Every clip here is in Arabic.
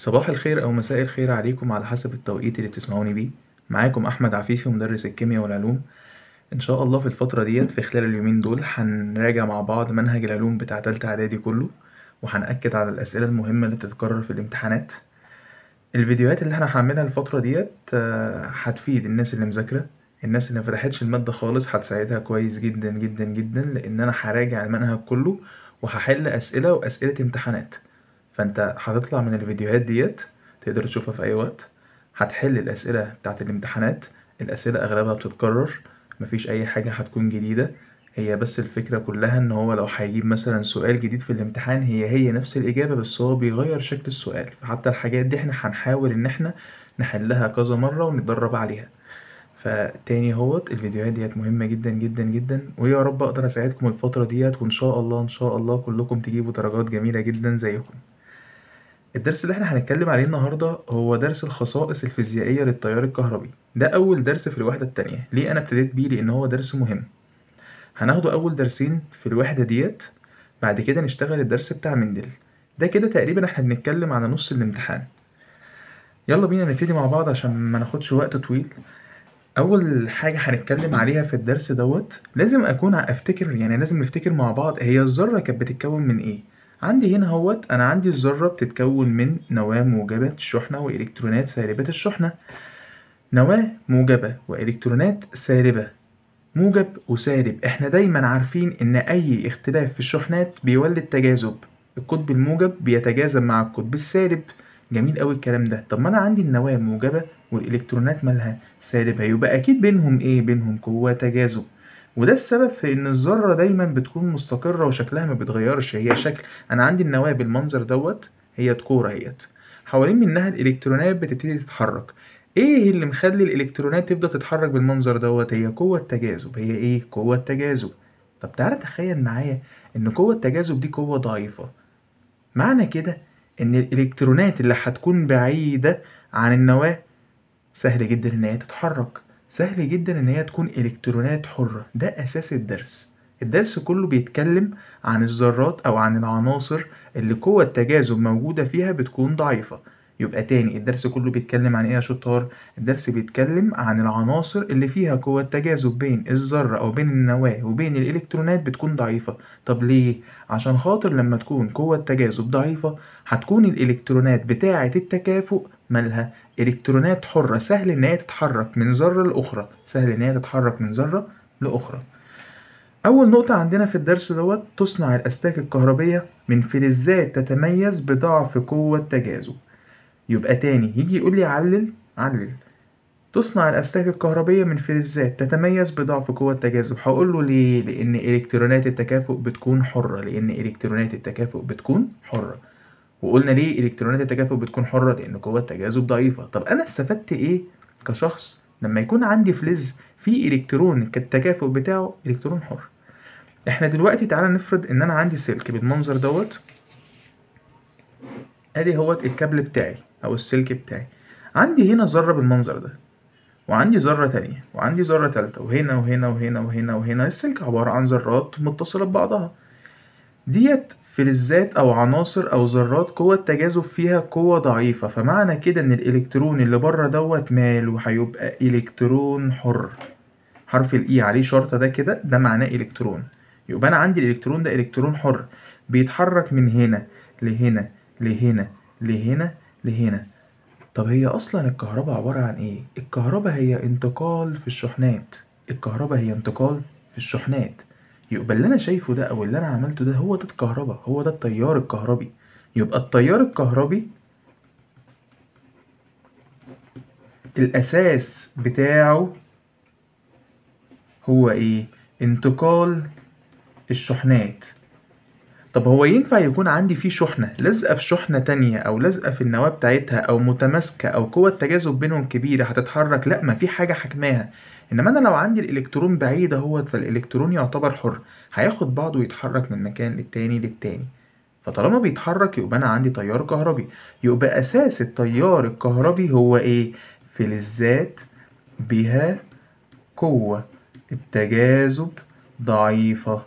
صباح الخير أو مساء الخير عليكم على حسب التوقيت اللي بتسمعوني بيه معاكم أحمد عفيفي مدرس الكيمياء والعلوم إن شاء الله في الفترة ديت في خلال اليومين دول هنراجع مع بعض منهج العلوم بتاع تالتة إعدادي كله وهنأكد على الأسئلة المهمة اللي بتتكرر في الامتحانات الفيديوهات اللي احنا هعملها الفترة ديت آه، هتفيد الناس اللي مذاكرة الناس اللي مفتحتش المادة خالص هتساعدها كويس جدا جدا جدا لأن أنا هراجع المنهج كله وهحل أسئلة وأسئلة امتحانات فانت هتطلع من الفيديوهات ديت تقدر تشوفها في اي وقت هتحل الاسئله بتاعت الامتحانات الاسئله اغلبها بتتكرر مفيش اي حاجه هتكون جديده هي بس الفكرة كلها إن هو لو هيجيب مثلا سؤال جديد في الامتحان هي هي نفس الإجابة بس هو بيغير شكل السؤال فحتى الحاجات دي إحنا هنحاول إن إحنا نحلها كذا مرة ونتدرب عليها فتاني هوت الفيديوهات ديت مهمة جدا جدا جدا ويا رب أقدر أساعدكم الفترة ديت وإن شاء الله إن شاء الله كلكم تجيبوا درجات جميلة جدا زيكم الدرس اللي احنا هنتكلم عليه النهاردة هو درس الخصائص الفيزيائية للتيار الكهربي ده أول درس في الوحدة التانية ليه أنا ابتديت بيه لأن هو درس مهم هناخده أول درسين في الوحدة ديت بعد كده نشتغل الدرس بتاع مندل ده كده تقريبا احنا بنتكلم على نص الامتحان يلا بينا نبتدي مع بعض عشان ما ناخدش وقت طويل اول حاجه هنتكلم عليها في الدرس دوت لازم اكون افتكر يعني لازم نفتكر مع بعض هي الذره كانت بتتكون من ايه عندي هنا هوت انا عندي الذره بتتكون من نواه موجبه الشحنه والكترونات سالبه الشحنه نواه موجبه والكترونات سالبه موجب وسالب احنا دايما عارفين ان اي اختلاف في الشحنات بيولد تجاذب القطب الموجب بيتجاذب مع القطب السالب جميل قوي الكلام ده طب ما انا عندي النواه موجبه والالكترونات مالها سالبه يبقى اكيد بينهم ايه بينهم قوه تجاذب وده السبب في ان الذره دايما بتكون مستقره وشكلها ما بيتغيرش هي شكل انا عندي النواه بالمنظر دوت هي كوره اهيت حوالين منها الالكترونات بتبتدي تتحرك ايه اللي مخلي الالكترونات تبدا تتحرك بالمنظر دوت هي قوه التجاذب هي ايه قوه التجاذب طب تعالى تخيل معايا ان قوه التجاذب دي قوه ضعيفه معنى كده ان الالكترونات اللي هتكون بعيده عن النواه سهل جدا ان هي تتحرك سهل جدا ان هي تكون الكترونات حرة ده اساس الدرس الدرس كله بيتكلم عن الذرات او عن العناصر اللي قوة التجاذب موجودة فيها بتكون ضعيفة يبقى تاني الدرس كله بيتكلم عن ايه يا شطار الدرس بيتكلم عن العناصر اللي فيها قوة تجاذب بين الذرة او بين النواة وبين الالكترونات بتكون ضعيفة طب ليه عشان خاطر لما تكون قوة تجاذب ضعيفة هتكون الالكترونات بتاعة التكافؤ مالها الكترونات حرة سهل ان هي تتحرك من ذرة لاخرى سهل ان هي تتحرك من ذرة لاخرى أول نقطة عندنا في الدرس دوت تصنع الأستاك الكهربية من فلزات تتميز بضعف قوة تجاذب يبقى تاني يجي يقول لي علل علل تصنع الأسلاك الكهربية من فلزات تتميز بضعف قوة التجاذب هقول له ليه لأن إلكترونات التكافؤ بتكون حرة لأن إلكترونات التكافؤ بتكون حرة وقلنا ليه إلكترونات التكافؤ بتكون حرة لأن قوة التجاذب ضعيفة طب أنا استفدت إيه كشخص لما يكون عندي فلز فيه إلكترون التكافؤ بتاعه إلكترون حر احنا دلوقتي تعالى نفرض ان انا عندي سلك بالمنظر دوت ادي هوت الكابل بتاعي او السلك بتاعي عندي هنا ذرة بالمنظر ده وعندي ذرة تانية وعندي ذرة تالتة وهنا وهنا وهنا وهنا وهنا السلك عبارة عن ذرات متصلة ببعضها ديت فلزات أو عناصر أو ذرات قوة التجاذب فيها قوة ضعيفة فمعنى كده إن الإلكترون اللي بره دوت مال وهيبقى إلكترون حر حرف الإي e عليه شرطة ده كده ده معناه إلكترون يبقى أنا عندي الإلكترون ده إلكترون حر بيتحرك من هنا لهنا لهنا لهنا لهنا طب هي أصلا الكهرباء عبارة عن إيه؟ الكهرباء هي انتقال في الشحنات الكهرباء هي انتقال في الشحنات يبقى اللي أنا شايفه ده أو اللي أنا عملته ده هو ده الكهرباء هو ده التيار الكهربي يبقى التيار الكهربي الأساس بتاعه هو إيه؟ انتقال الشحنات طب هو ينفع يكون عندي فيه شحنة لازقة في شحنة تانية أو لازقة في النواة بتاعتها أو متماسكة أو قوة تجاذب بينهم كبيرة هتتحرك لأ في حاجة حاكماها إنما أنا لو عندي الإلكترون بعيد أهوت فالإلكترون يعتبر حر هياخد بعضه ويتحرك من مكان للتاني للتاني فطالما بيتحرك يبقى أنا عندي تيار كهربي يبقى أساس التيار الكهربي هو إيه؟ فلزات بها قوة التجاذب ضعيفة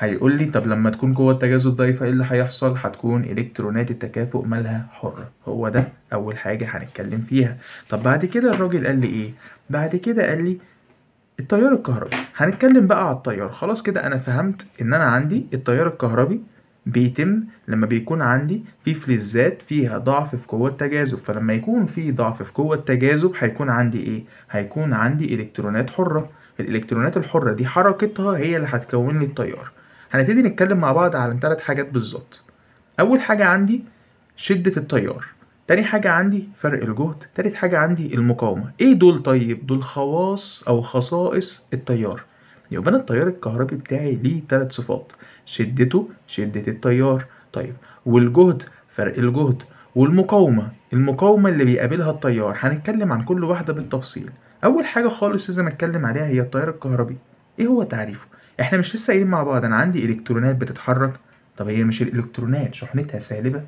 هيقول لي طب لما تكون قوة التجاذب ضعيفة ايه اللي هيحصل هتكون الكترونات التكافؤ مالها حرة هو ده اول حاجة هنتكلم فيها طب بعد كده الراجل قال لي ايه بعد كده قال لي التيار الكهربي هنتكلم بقى على التيار خلاص كده انا فهمت ان انا عندي التيار الكهربي بيتم لما بيكون عندي في فلزات فيها ضعف في قوة التجاذب فلما يكون في ضعف في قوة التجاذب هيكون عندي ايه هيكون عندي الكترونات حرة الالكترونات الحرة دي حركتها هي اللي هتكون لي التيار هنبتدي نتكلم مع بعض عن ثلاث حاجات بالظبط اول حاجه عندي شده التيار تاني حاجة عندي فرق الجهد تالت حاجة عندي المقاومة ايه دول طيب دول خواص او خصائص التيار يبقى انا التيار الكهربي بتاعي ليه تلات صفات شدته شدة التيار طيب والجهد فرق الجهد والمقاومة المقاومة اللي بيقابلها التيار هنتكلم عن كل واحدة بالتفصيل اول حاجة خالص لازم اتكلم عليها هي التيار الكهربي ايه هو تعريفه احنا مش لسه قايلين مع بعض انا عندي الكترونات بتتحرك طب هي مش الالكترونات شحنتها سالبه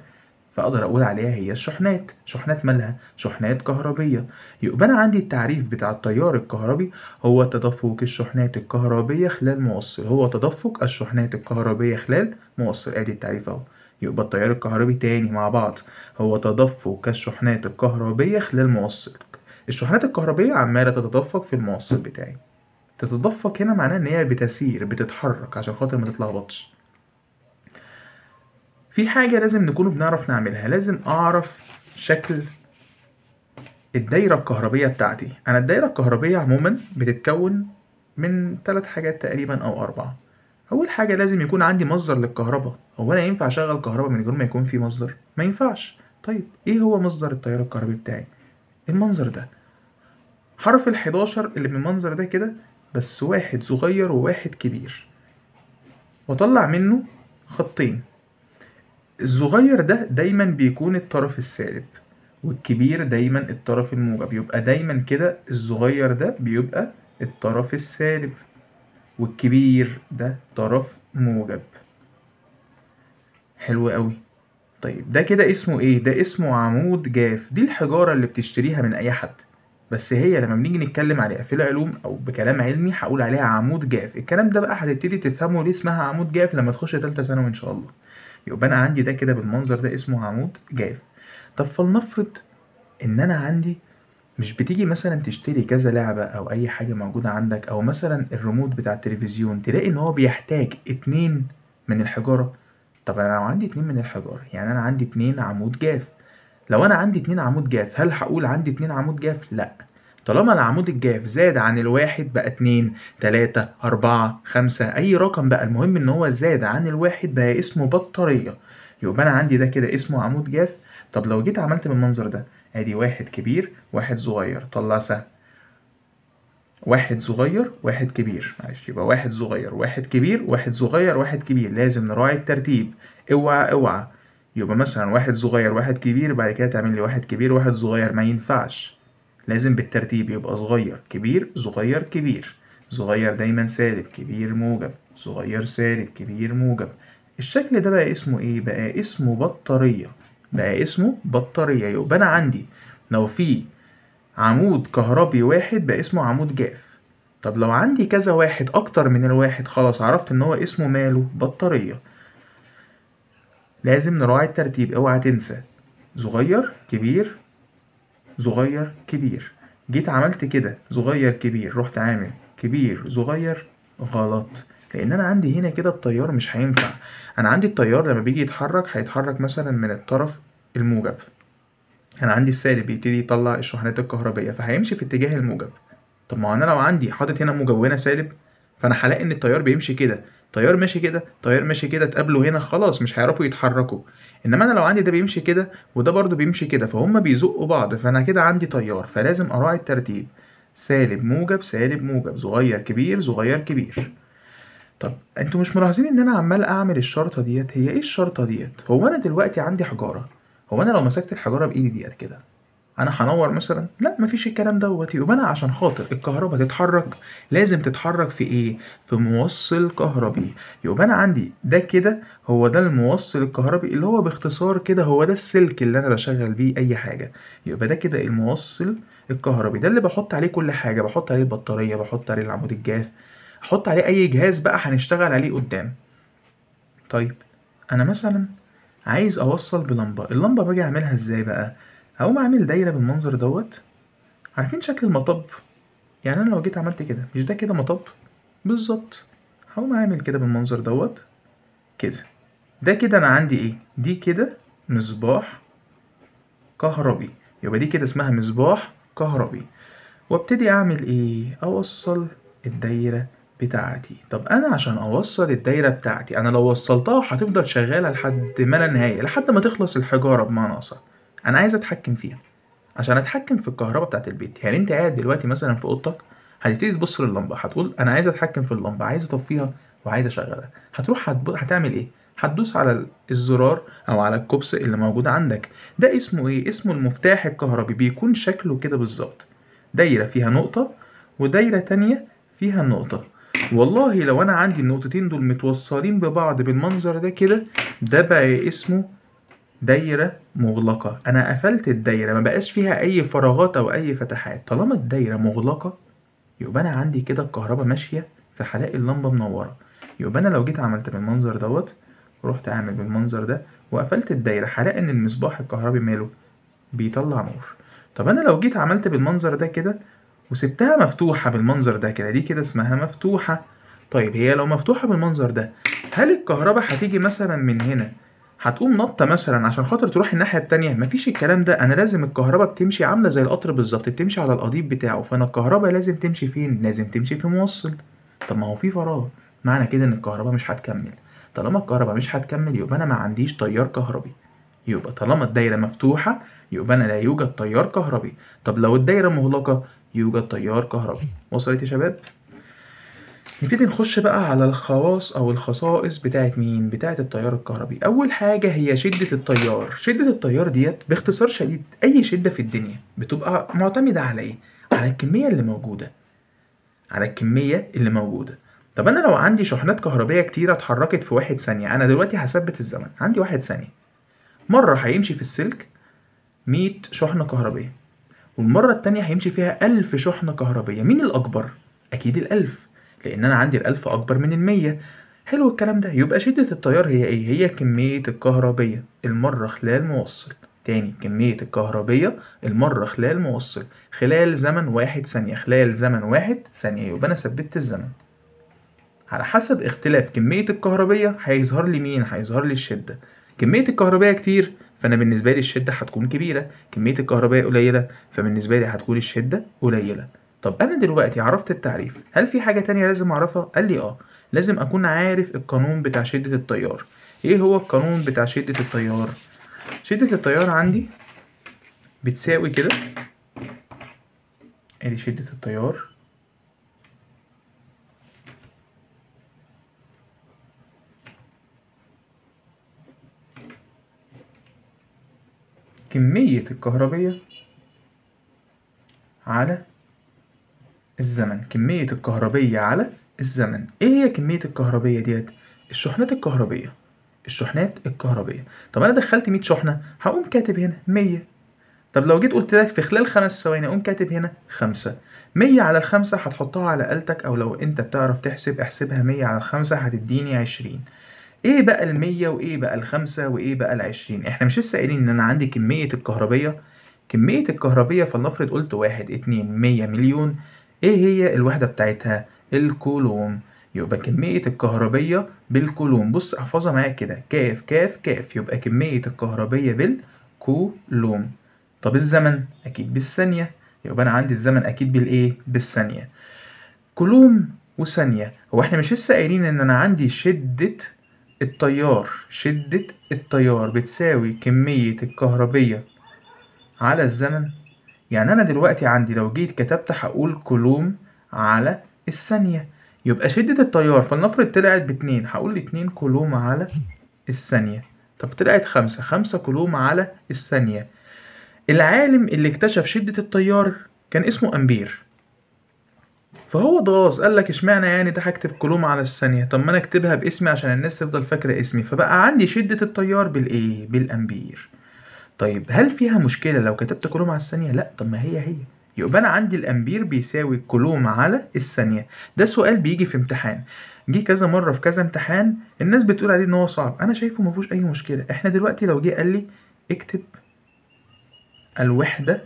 فاقدر اقول عليها هي الشحنات شحنات مالها شحنات كهربيه يبقى انا عندي التعريف بتاع التيار الكهربي هو تدفق الشحنات الكهربيه خلال موصل هو تدفق الشحنات الكهربيه خلال موصل ادي التعريف اهو يبقى التيار الكهربي تاني مع بعض هو تدفق الشحنات الكهربيه خلال موصل الشحنات الكهربيه عماله تتدفق في الموصل بتاعي تتدفق هنا معناه ان هي بتسير بتتحرك عشان خاطر ما تتلخبطش في حاجة لازم نكون بنعرف نعملها لازم اعرف شكل الدايرة الكهربية بتاعتي انا الدايرة الكهربية عموما بتتكون من ثلاث حاجات تقريبا او اربعة اول حاجة لازم يكون عندي مصدر للكهرباء هو انا ينفع اشغل كهرباء من غير ما يكون في مصدر ما ينفعش طيب ايه هو مصدر التيار الكهربي بتاعي المنظر ده حرف ال11 اللي بالمنظر ده كده بس واحد صغير وواحد كبير واطلع منه خطين الصغير ده دايما بيكون الطرف السالب والكبير دايما الطرف الموجب يبقى دايما كده الصغير ده بيبقى الطرف السالب والكبير ده طرف موجب حلو قوي طيب ده كده اسمه ايه ده اسمه عمود جاف دي الحجارة اللي بتشتريها من اي حد بس هي لما بنيجي نتكلم عليها في العلوم او بكلام علمي هقول عليها عمود جاف الكلام ده بقى هتبتدي تفهمه ليه اسمها عمود جاف لما تخش تالتة ثانوي ان شاء الله يبقى انا عندي ده كده بالمنظر ده اسمه عمود جاف طب فلنفرض ان انا عندي مش بتيجي مثلا تشتري كذا لعبة أو أي حاجة موجودة عندك أو مثلا الريموت بتاع التلفزيون تلاقي إن هو بيحتاج اتنين من الحجارة طب أنا لو عندي اتنين من الحجارة يعني أنا عندي اتنين عمود جاف لو انا عندي اتنين عمود جاف هل هقول عندي اتنين عمود جاف لا طالما العمود الجاف زاد عن الواحد بقى اتنين تلاتة أربعة خمسة أي رقم بقى المهم إن هو زاد عن الواحد بقى اسمه بطارية يبقى أنا عندي ده كده اسمه عمود جاف طب لو جيت عملت بالمنظر ده أدي واحد كبير واحد صغير طلع سهل واحد صغير واحد كبير معلش يبقى واحد صغير واحد كبير واحد صغير واحد كبير لازم نراعي الترتيب اوعى اوعى يبقى مثلا واحد صغير واحد كبير بعد كده تعمل لي واحد كبير واحد صغير ما ينفعش لازم بالترتيب يبقى صغير كبير صغير كبير صغير دايما سالب كبير موجب صغير سالب كبير موجب الشكل ده بقى اسمه ايه بقى اسمه بطارية بقى اسمه بطارية يبقى انا عندي لو في عمود كهربي واحد بقى اسمه عمود جاف طب لو عندي كذا واحد اكتر من الواحد خلاص عرفت ان هو اسمه ماله بطارية لازم نراعي الترتيب اوعى تنسى صغير كبير صغير كبير جيت عملت كده صغير كبير رحت عامل كبير صغير غلط لان انا عندي هنا كده التيار مش هينفع انا عندي التيار لما بيجي يتحرك هيتحرك مثلا من الطرف الموجب انا عندي السالب بيبتدي يطلع الشحنات الكهربيه فهيمشي في اتجاه الموجب طب ما انا لو عندي حاطط هنا مجونه سالب فانا هلاقي ان التيار بيمشي كده طيار ماشي كده طيار ماشي كده اتقابلوا هنا خلاص مش هيعرفوا يتحركوا انما انا لو عندي ده بيمشي كده وده برضه بيمشي كده فهم بيزقوا بعض فانا كده عندي طيار فلازم اراعي الترتيب سالب موجب سالب موجب صغير كبير صغير كبير طب انتوا مش ملاحظين ان انا عمال اعمل الشرطه ديت هي ايه الشرطه ديت هو انا دلوقتي عندي حجاره هو انا لو مسكت الحجاره بايدي ديت كده انا هنور مثلا لا مفيش الكلام دوت يبقى انا عشان خاطر الكهرباء تتحرك لازم تتحرك في ايه في موصل كهربي يبقى انا عندي ده كده هو ده الموصل الكهربي اللي هو باختصار كده هو ده السلك اللي انا بشغل بيه اي حاجه يبقى ده كده الموصل الكهربي ده اللي بحط عليه كل حاجه بحط عليه البطاريه بحط عليه العمود الجاف احط عليه اي جهاز بقى هنشتغل عليه قدام طيب انا مثلا عايز اوصل بلمبه اللمبه باجي اعملها ازاي بقى هقوم عامل دايرة بالمنظر دوت عارفين شكل المطب يعني انا لو جيت عملت كده مش ده كده مطب بالظبط هقوم عامل كده بالمنظر دوت كده ده كده انا عندي ايه دي كده مصباح كهربي يبقى دي كده اسمها مصباح كهربي وابتدي اعمل ايه اوصل الدايرة بتاعتي طب انا عشان اوصل الدايرة بتاعتي انا لو وصلتها هتفضل شغالة لحد ما لا نهاية لحد ما تخلص الحجارة بمعنى اصح انا عايز اتحكم فيها عشان اتحكم في الكهرباء بتاعت البيت يعني انت قاعد دلوقتي مثلا في اوضتك هتبتدي تبص لللمبه هتقول انا عايز اتحكم في اللمبه عايز اطفيها وعايز اشغلها هتروح هتب... هتعمل ايه هتدوس على الزرار او على الكبس اللي موجود عندك ده اسمه ايه اسمه المفتاح الكهربي بيكون شكله كده بالظبط دايره فيها نقطه ودايره تانية فيها نقطه والله لو انا عندي النقطتين دول متوصلين ببعض بالمنظر ده كده ده بقى اسمه دايرة مغلقة أنا قفلت الدايرة ما بقاش فيها أي فراغات أو أي فتحات طالما الدايرة مغلقة يبقى أنا عندي كده الكهرباء ماشية في حلاق اللمبة منورة يبقى أنا لو جيت عملت بالمنظر دوت رحت أعمل بالمنظر ده وقفلت الدايرة حلاق إن المصباح الكهربي ماله بيطلع نور طب أنا لو جيت عملت بالمنظر ده كده وسبتها مفتوحة بالمنظر ده كده دي كده اسمها مفتوحة طيب هي لو مفتوحة بالمنظر ده هل الكهرباء هتيجي مثلا من هنا هتقوم نطه مثلا عشان خاطر تروح الناحيه التانية مفيش الكلام ده انا لازم الكهرباء بتمشي عامله زي القطر بالظبط بتمشي على القضيب بتاعه فانا الكهرباء لازم تمشي فين لازم تمشي في موصل طب ما هو في فراغ معنى كده ان الكهرباء مش هتكمل طالما الكهرباء مش هتكمل يبقى انا ما عنديش تيار كهربي يبقى طالما الدايره مفتوحه يبقى انا لا يوجد تيار كهربي طب لو الدايره مغلقه يوجد تيار كهربي وصلت يا شباب نبتدي نخش بقى على الخواص أو الخصائص بتاعت مين؟ بتاعت التيار الكهربي، أول حاجة هي شدة التيار، شدة التيار ديت باختصار شديد أي شدة في الدنيا بتبقى معتمدة على إيه؟ على الكمية اللي موجودة، على الكمية اللي موجودة، طب أنا لو عندي شحنات كهربية كتيرة اتحركت في واحد ثانية، أنا دلوقتي هثبت الزمن، عندي واحد ثانية، مرة هيمشي في السلك 100 شحنة كهربية، والمرة التانية هيمشي فيها 1000 شحنة كهربية، مين الأكبر؟ أكيد الألف لأن أنا عندي الألف أكبر من المية حلو الكلام ده يبقى شدة التيار هي إيه؟ هي كمية الكهربية المرة خلال موصل تاني كمية الكهربية المرة خلال موصل خلال زمن واحد ثانية خلال زمن واحد ثانية يبقى أنا ثبتت الزمن على حسب اختلاف كمية الكهربية هيظهر لي مين؟ هيظهر لي الشدة كمية الكهربية كتير فأنا بالنسبة لي الشدة هتكون كبيرة كمية الكهربية قليلة فبالنسبة لي هتكون الشدة قليلة طب انا دلوقتي عرفت التعريف هل في حاجه تانية لازم اعرفها قال لي اه لازم اكون عارف القانون بتاع شده التيار ايه هو القانون بتاع شده التيار شده التيار عندي بتساوي كده ادي شده التيار كميه الكهربيه على الزمن كمية الكهربية على الزمن ايه هي كمية الكهربية ديت الشحنات الكهربية الشحنات الكهربية طب انا دخلت 100 شحنة هقوم كاتب هنا 100 طب لو جيت قلت لك في خلال خمس ثواني اقوم كاتب هنا خمسة مية على الخمسة هتحطها على آلتك أو لو أنت بتعرف تحسب احسبها مية على الخمسة هتديني عشرين ايه بقى المية وايه بقى الخمسة وايه بقى العشرين احنا مش لسه قايلين ان انا عندي كمية الكهربية كمية الكهربية فلنفرض قلت واحد اتنين مية مليون ايه هي الوحدة بتاعتها الكولوم يبقى كمية الكهربية بالكولوم بص احفظها معايا كده كاف كاف كاف يبقى كمية الكهربية بالكولوم طب الزمن اكيد بالثانية يبقى انا عندي الزمن اكيد بالايه بالثانية كولوم وثانية هو احنا مش لسه قايلين ان انا عندي شدة التيار شدة التيار بتساوي كمية الكهربية على الزمن يعني أنا دلوقتي عندي لو جيت كتبت هقول كولوم على الثانية يبقى شدة التيار فلنفرض طلعت باتنين هقول اتنين كولوم على الثانية طب طلعت خمسة خمسة كولوم على الثانية العالم اللي اكتشف شدة التيار كان اسمه أمبير فهو اتغاظ قال لك اشمعنى يعني ده هكتب كولوم على الثانية طب ما انا اكتبها باسمي عشان الناس تفضل فاكرة اسمي فبقى عندي شدة التيار بالايه بالامبير طيب هل فيها مشكلة لو كتبت كولوم على الثانية؟ لأ طب ما هي هي يبقى أنا عندي الأمبير بيساوي كولوم على الثانية ده سؤال بيجي في امتحان جه كذا مرة في كذا امتحان الناس بتقول عليه إن هو صعب أنا شايفه ما فيهوش أي مشكلة إحنا دلوقتي لو جه قال لي اكتب الوحدة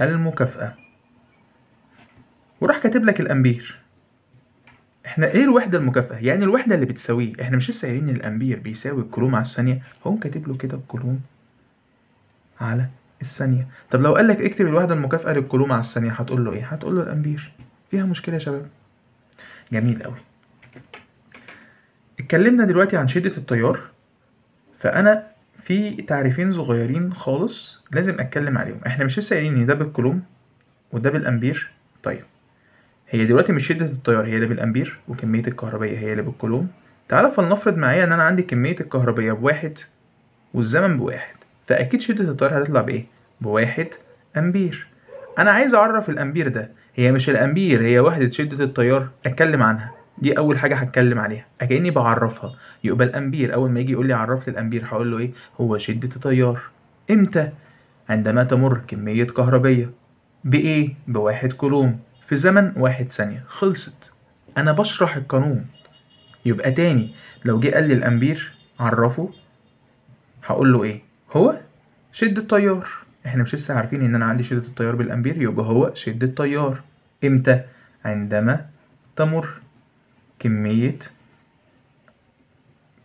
المكافأة وراح كاتب لك الأمبير احنا ايه الوحدة المكافأة؟ يعني الوحدة اللي بتساويه، احنا مش لسه قايلين الامبير بيساوي الكولوم على الثانية، هقوم كاتب له كده الكولوم على الثانية طب لو قالك اكتب الوحدة المكافئة للكولوم على الثانية هتقول له ايه هتقول له الامبير فيها مشكلة يا شباب جميل قوي اتكلمنا دلوقتي عن شدة التيار فانا في تعريفين صغيرين خالص لازم اتكلم عليهم احنا مش لسه قايلين ان ده بالكولوم وده بالامبير طيب هي دلوقتي مش شدة التيار هي اللي بالامبير وكمية الكهربية هي اللي بالكولوم تعالى فلنفرض معايا ان انا عندي كمية الكهربية بواحد والزمن بواحد فأكيد شدة التيار هتطلع بإيه؟ بواحد أمبير أنا عايز أعرف الأمبير ده هي مش الأمبير هي وحدة شدة التيار أتكلم عنها دي أول حاجة هتكلم عليها أكأني بعرفها يبقى الأمبير أول ما يجي يقول لي عرف لي الأمبير هقول له إيه؟ هو شدة التيار إمتى؟ عندما تمر كمية كهربية بإيه؟ بواحد كولوم في زمن واحد ثانية خلصت أنا بشرح القانون يبقى تاني لو جه قال لي الأمبير عرفه هقول له إيه؟ هو شدة تيار احنا مش لسه عارفين ان انا عندي شدة التيار بالامبير يبقى هو شدة تيار امتى عندما تمر كمية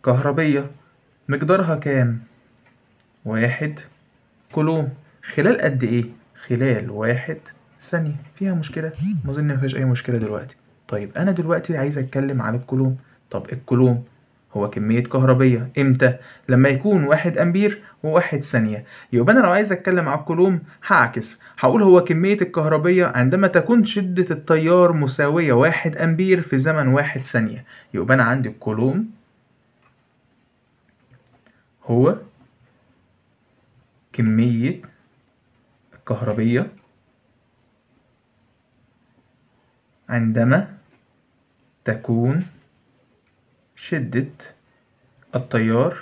كهربية مقدارها كام واحد كولوم خلال قد ايه خلال واحد ثانية فيها مشكلة ما اظن مفيهاش اي مشكلة دلوقتي طيب انا دلوقتي عايز اتكلم على الكولوم طب الكولوم هو كمية كهربية امتى؟ لما يكون واحد امبير وواحد ثانية يبقى انا لو عايز اتكلم على الكولوم هعكس هقول هو كمية الكهربية عندما تكون شدة التيار مساوية واحد امبير في زمن واحد ثانية يبقى انا عندي الكولوم هو كمية الكهربية عندما تكون شدة التيار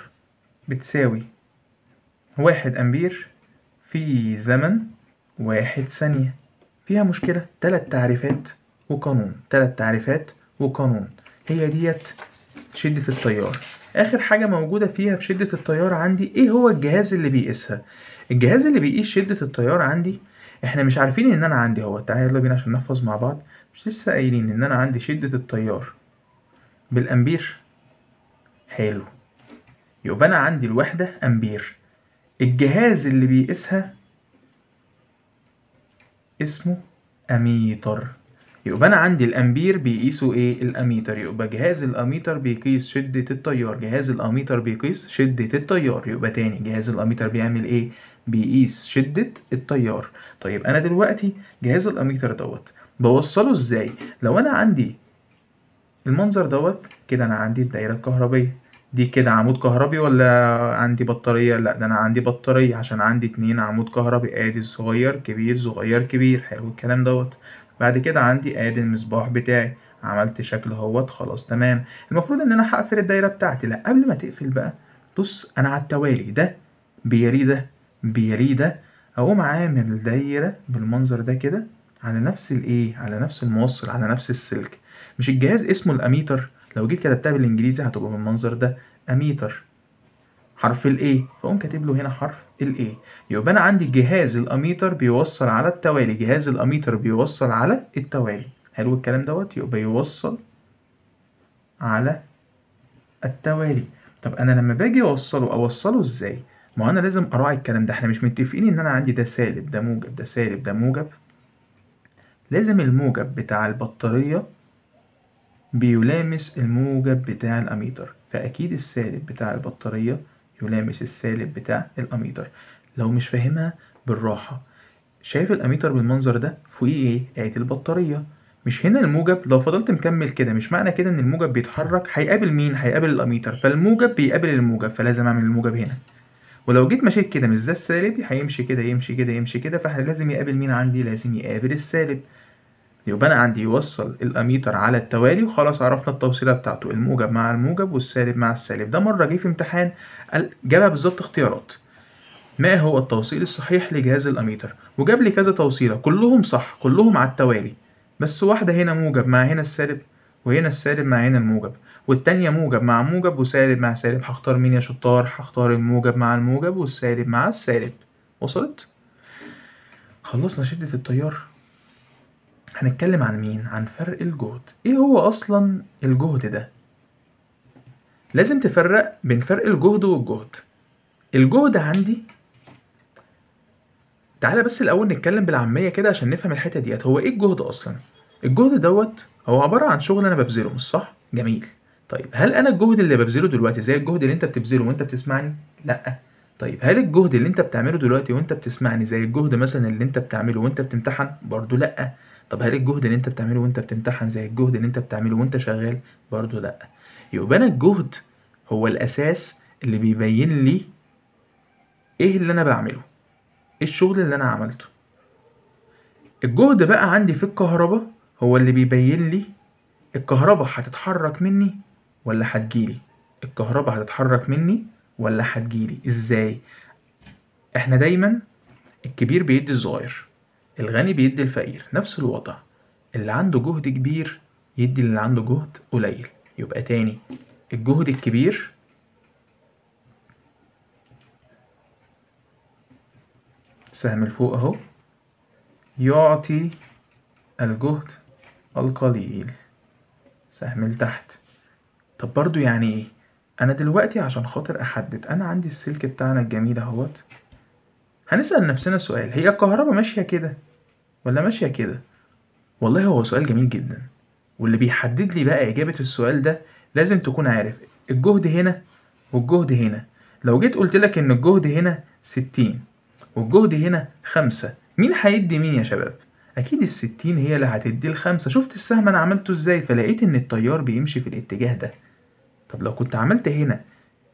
بتساوي واحد أمبير في زمن واحد ثانية فيها مشكلة تلات تعريفات وقانون تلات تعريفات وقانون هي ديت شدة التيار آخر حاجة موجودة فيها في شدة التيار عندي إيه هو الجهاز اللي بيقيسها الجهاز اللي بيقيس شدة التيار عندي إحنا مش عارفين إن أنا عندي هو تعالى يلا بينا عشان نحفظ مع بعض مش لسه قايلين إن أنا عندي شدة التيار بالأمبير حلو يبقى أنا عندي الوحدة أمبير الجهاز اللي بيقيسها اسمه أميتر يبقى أنا عندي الأمبير بيقيسوا إيه؟ الأميتر يبقى جهاز الأميتر بيقيس شدة التيار جهاز الأميتر بيقيس شدة التيار يبقى تاني جهاز الأميتر بيعمل إيه؟ بيقيس شدة التيار طيب أنا دلوقتي جهاز الأميتر دوت بوصله إزاي؟ لو أنا عندي المنظر دوت كده أنا عندي الدايرة الكهربية دي كده عمود كهربي ولا عندي بطارية لا ده انا عندي بطارية عشان عندي اتنين عمود كهربي ادي صغير كبير صغير كبير حلو الكلام دوت بعد كده عندي ادي المصباح بتاعي عملت شكل اهوت خلاص تمام المفروض ان انا هقفل الدايرة بتاعتي لا قبل ما تقفل بقى بص انا على التوالي ده بيري ده بيري ده اقوم عامل دايرة بالمنظر ده كده على نفس الايه على نفس الموصل على نفس السلك مش الجهاز اسمه الاميتر لو جيت كتبتها بالانجليزي هتبقى بالمنظر ده اميتر حرف الاي A فأقوم كاتب له هنا حرف الاي A يبقى أنا عندي جهاز الأميتر بيوصل على التوالي جهاز الأميتر بيوصل على التوالي حلو الكلام دوت يبقى يوصل على التوالي طب أنا لما باجي أوصله أوصله إزاي؟ ما أنا لازم أراعي الكلام ده إحنا مش متفقين إن أنا عندي ده سالب ده موجب ده سالب ده موجب لازم الموجب بتاع البطارية بيلامس الموجب بتاع الأميتر فأكيد السالب بتاع البطارية يلامس السالب بتاع الأميتر لو مش فاهمها بالراحة شايف الأميتر بالمنظر ده فوقيه إيه؟ آية البطارية مش هنا الموجب لو فضلت مكمل كده مش معنى كده إن الموجب بيتحرك هيقابل مين؟ هيقابل الأميتر فالموجب بيقابل الموجب فلازم أعمل الموجب هنا ولو جيت مشيت كده مش ده السالب هيمشي كده يمشي كده يمشي كده فلازم يقابل مين عندي؟ لازم يقابل السالب يبقى أنا عندي يوصل الأميتر على التوالي وخلاص عرفنا التوصيلة بتاعته الموجب مع الموجب والسالب مع السالب ده مرة جه في امتحان جابها بالظبط اختيارات ما هو التوصيل الصحيح لجهاز الأميتر وجاب لي كذا توصيلة كلهم صح كلهم على التوالي بس واحدة هنا موجب مع هنا السالب وهنا السالب مع هنا الموجب والتانية موجب مع موجب وسالب مع سالب هختار مين يا شطار هختار الموجب مع الموجب والسالب مع السالب وصلت خلصنا شدة التيار هنتكلم عن مين؟ عن فرق الجهد ايه هو اصلا الجهد ده؟ لازم تفرق بين فرق الجهد والجهد الجهد عندي تعالى بس الاول نتكلم بالعاميه كده عشان نفهم الحته ديت هو ايه الجهد اصلا الجهد دوت هو عباره عن شغل انا ببذله مش صح جميل طيب هل انا الجهد اللي ببذله دلوقتي زي الجهد اللي انت بتبذله وانت بتسمعني لا طيب هل الجهد اللي انت بتعمله دلوقتي وانت بتسمعني زي الجهد مثلا اللي انت بتعمله وانت بتمتحن برضه لا طب هل الجهد اللي انت بتعمله وانت بتمتحن زي الجهد اللي انت بتعمله وانت شغال برضه لا يبقى انا الجهد هو الاساس اللي بيبين لي ايه اللي انا بعمله ايه الشغل اللي انا عملته الجهد بقى عندي في الكهرباء هو اللي بيبين لي الكهرباء هتتحرك مني ولا هتجيلي الكهرباء هتتحرك مني ولا هتجيلي ازاي احنا دايما الكبير بيدي الصغير الغني بيدي الفقير نفس الوضع اللي عنده جهد كبير يدي اللي عنده جهد قليل يبقى تاني الجهد الكبير سهم الفوق اهو يعطي الجهد القليل سهم لتحت طب برضو يعني ايه انا دلوقتي عشان خاطر احدد انا عندي السلك بتاعنا الجميل اهوت هنسأل نفسنا سؤال هي الكهرباء ماشية كده ولا ماشية كده؟ والله هو سؤال جميل جدا واللي بيحدد لي بقى إجابة السؤال ده لازم تكون عارف الجهد هنا والجهد هنا لو جيت قلت لك إن الجهد هنا ستين والجهد هنا خمسة مين هيدي مين يا شباب؟ أكيد الستين هي اللي هتدي الخمسة شفت السهم أنا عملته إزاي فلقيت إن التيار بيمشي في الاتجاه ده طب لو كنت عملت هنا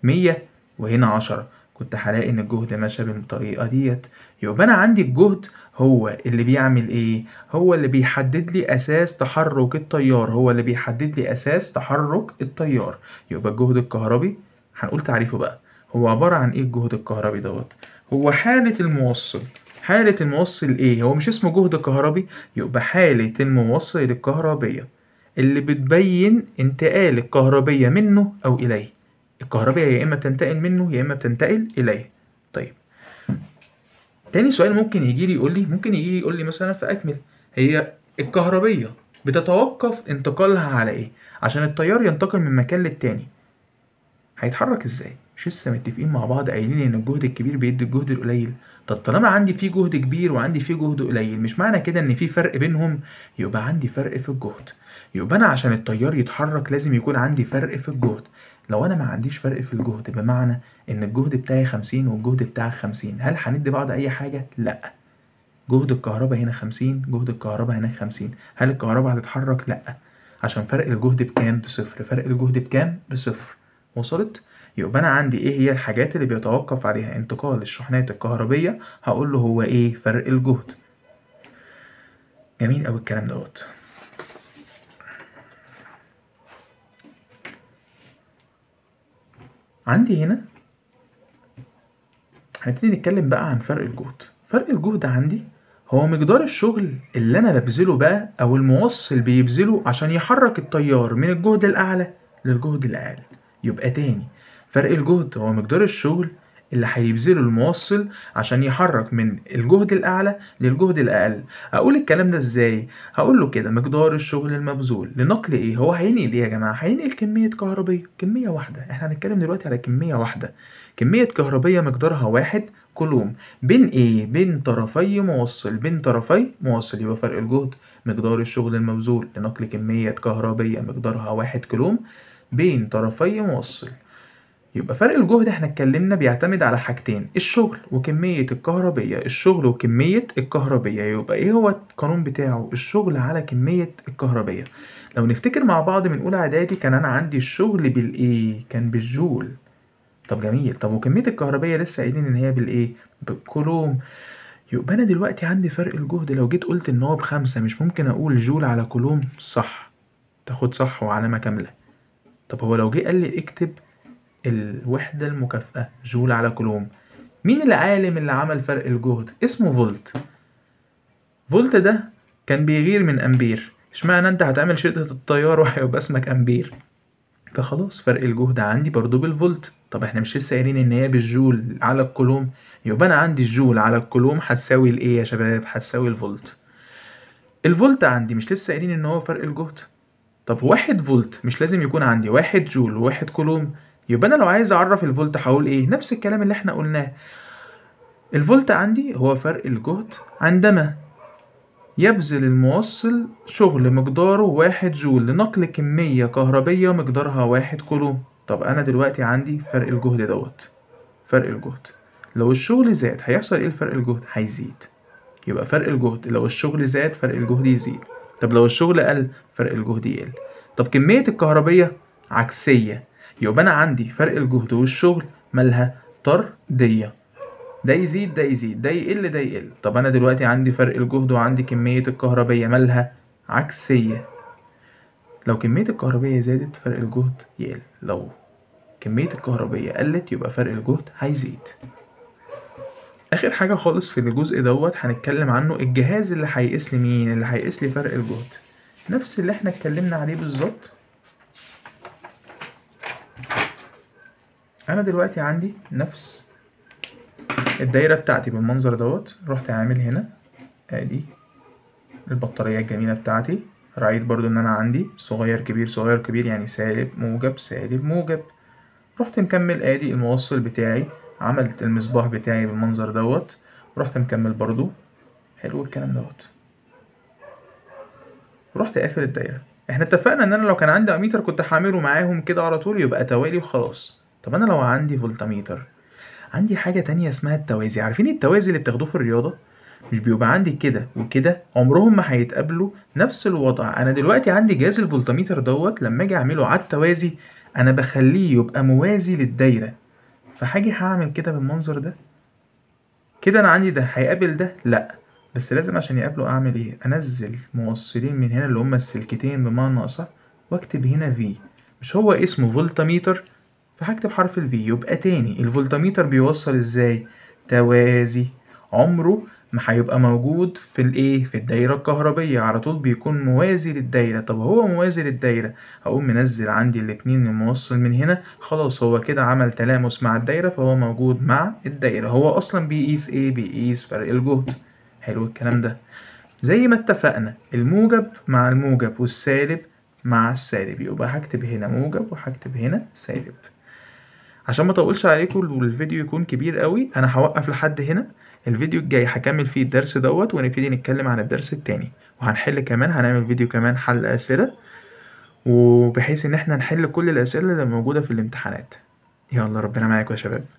مية وهنا عشرة كنت هلاقي ان الجهد ماشي بالطريقه ديت يبقى انا عندي الجهد هو اللي بيعمل ايه هو اللي بيحدد لي اساس تحرك التيار هو اللي بيحدد لي اساس تحرك التيار يبقى الجهد الكهربي هنقول تعريفه بقى هو عباره عن ايه الجهد الكهربي دوت هو حاله الموصل حالة الموصل ايه؟ هو مش اسمه جهد كهربي يبقى حالة الموصل الكهربية اللي بتبين انتقال الكهربية منه أو إليه الكهربية يا إما بتنتقل منه يا إما بتنتقل إليه طيب تاني سؤال ممكن يجي لي يقول لي ممكن يجي لي يقول لي مثلا فأكمل هي الكهربية بتتوقف انتقالها على إيه عشان التيار ينتقل من مكان للتاني هيتحرك إزاي مش لسه متفقين مع بعض قايلين ان الجهد الكبير بيدي الجهد القليل طب طالما عندي فيه جهد كبير وعندي فيه جهد قليل مش معنى كده ان في فرق بينهم يبقى عندي فرق في الجهد يبقى انا عشان التيار يتحرك لازم يكون عندي فرق في الجهد لو انا ما عنديش فرق في الجهد بمعنى ان الجهد بتاعي 50 والجهد بتاعك 50 هل هندي بعض اي حاجه لا جهد الكهرباء هنا 50 جهد الكهرباء هناك 50 هل الكهرباء هتتحرك لا عشان فرق الجهد بكام بصفر فرق الجهد بكام بصفر وصلت يبقى انا عندي ايه هي الحاجات اللي بيتوقف عليها انتقال الشحنات الكهربيه هقول له هو ايه فرق الجهد جميل قوي الكلام دوت عندي هنا هنبتدي نتكلم بقى عن فرق الجهد فرق الجهد عندي هو مقدار الشغل اللي انا ببذله بقى او الموصل بيبذله عشان يحرك التيار من الجهد الاعلى للجهد الاقل يبقى تاني فرق الجهد هو مقدار الشغل اللي هيبذله الموصل عشان يحرك من الجهد الأعلى للجهد الأقل أقول الكلام ده إزاي؟ هقول له كده مقدار الشغل المبذول لنقل إيه؟ هو هينقل إيه يا جماعة؟ هينقل كمية كهربية كمية واحدة إحنا هنتكلم دلوقتي على كمية واحدة كمية كهربية مقدارها واحد كولوم بين ايه بين طرفي موصل بين طرفي موصل يبقى فرق الجهد مقدار الشغل المبذول لنقل كمية كهربية مقدارها واحد كولوم بين طرفي موصل يبقى فرق الجهد احنا اتكلمنا بيعتمد على حاجتين الشغل وكمية الكهربية الشغل وكمية الكهربية يبقى ايه هو القانون بتاعه الشغل على كمية الكهربية لو نفتكر مع بعض من اولى اعدادي كان انا عندي الشغل بالايه كان بالجول طب جميل طب وكمية الكهربية لسه قايلين ان هي بالايه بالكولوم يبقى انا دلوقتي عندي فرق الجهد لو جيت قلت ان هو بخمسة مش ممكن اقول جول على كولوم صح تاخد صح وعلامة كاملة طب هو لو جه قال لي اكتب الوحدة المكافئة جول على كولوم مين العالم اللي عمل فرق الجهد اسمه فولت فولت ده كان بيغير من امبير اشمعنى انت هتعمل شدة الطيار وهيبقى اسمك امبير فخلاص فرق الجهد عندي برضو بالفولت طب احنا مش لسه قايلين ان هي بالجول على الكولوم يبقى انا عندي الجول على الكولوم هتساوي الايه يا شباب هتساوي الفولت الفولت عندي مش لسه قايلين ان هو فرق الجهد طب واحد فولت مش لازم يكون عندي واحد جول وواحد كولوم يبقى انا لو عايز اعرف الفولت هقول ايه نفس الكلام اللي احنا قلناه الفولت عندي هو فرق الجهد عندما يبذل الموصل شغل مقداره واحد جول لنقل كمية كهربية مقدارها واحد كولوم طب أنا دلوقتي عندي فرق الجهد دوت فرق الجهد لو الشغل زاد هيحصل ايه الفرق الجهد هيزيد يبقى فرق الجهد لو الشغل زاد فرق الجهد يزيد طب لو الشغل قل فرق الجهد يقل طب كمية الكهربية عكسية يبقى انا عندي فرق الجهد والشغل مالها طرديه ده يزيد ده يزيد ده يقل ده يقل طب انا دلوقتي عندي فرق الجهد وعندي كميه الكهربيه مالها عكسيه لو كميه الكهربيه زادت فرق الجهد يقل لو كميه الكهربيه قلت يبقى فرق الجهد هيزيد اخر حاجه خالص في الجزء دوت هنتكلم عنه الجهاز اللي هيقيس لي مين اللي هيقيس لي فرق الجهد نفس اللي احنا اتكلمنا عليه بالظبط انا دلوقتي عندي نفس الدايره بتاعتي بالمنظر دوت رحت عامل هنا ادي البطاريه الجميله بتاعتي رايت برضو ان انا عندي صغير كبير صغير كبير يعني سالب موجب سالب موجب رحت مكمل ادي الموصل بتاعي عملت المصباح بتاعي بالمنظر دوت رحت مكمل برضو حلو الكلام دوت رحت قافل الدايره احنا اتفقنا ان انا لو كان عندي اميتر كنت هعمله معاهم كده على طول يبقى توالي وخلاص طب أنا لو عندي فولتميتر عندي حاجة تانية اسمها التوازي عارفين التوازي اللي بتاخدوه في الرياضة مش بيبقى عندي كده وكده عمرهم ما هيتقابلوا نفس الوضع انا دلوقتي عندي جهاز الفولتميتر دوت لما اجي اعمله على التوازي انا بخليه يبقى موازي للدايره فهاجي هعمل كده بالمنظر ده كده انا عندي ده هيقابل ده لا بس لازم عشان يقابله اعمل ايه انزل موصلين من هنا اللي هما السلكتين بمعنى اصح واكتب هنا في مش هو اسمه فولتميتر فهكتب حرف ال V يبقى تاني الفولتميتر بيوصل ازاي توازي عمره ما هيبقى موجود في الايه في الدايره الكهربيه على طول بيكون موازي للدايره طب هو موازي للدايره هقوم منزل عندي الاتنين الموصل من هنا خلاص هو كده عمل تلامس مع الدايره فهو موجود مع الدايره هو اصلا بيقيس ايه بيقيس فرق الجهد حلو الكلام ده زي ما اتفقنا الموجب مع الموجب والسالب مع السالب يبقى هكتب هنا موجب وهكتب هنا سالب عشان ما اطولش عليكم والفيديو يكون كبير قوي انا هوقف لحد هنا الفيديو الجاي هكمل فيه الدرس دوت ونبتدي نتكلم عن الدرس التاني وهنحل كمان هنعمل فيديو كمان حل اسئله وبحيث ان احنا نحل كل الاسئله اللي موجوده في الامتحانات يلا ربنا معاكم يا شباب